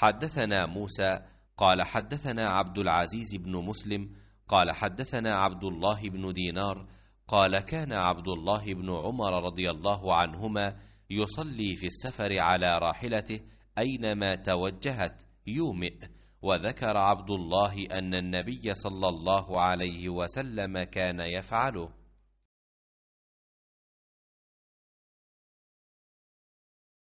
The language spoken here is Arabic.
حدثنا موسى قال حدثنا عبد العزيز بن مسلم قال حدثنا عبد الله بن دينار قال كان عبد الله بن عمر رضي الله عنهما يصلي في السفر على راحلته اينما توجهت يومئ وذكر عبد الله ان النبي صلى الله عليه وسلم كان يفعله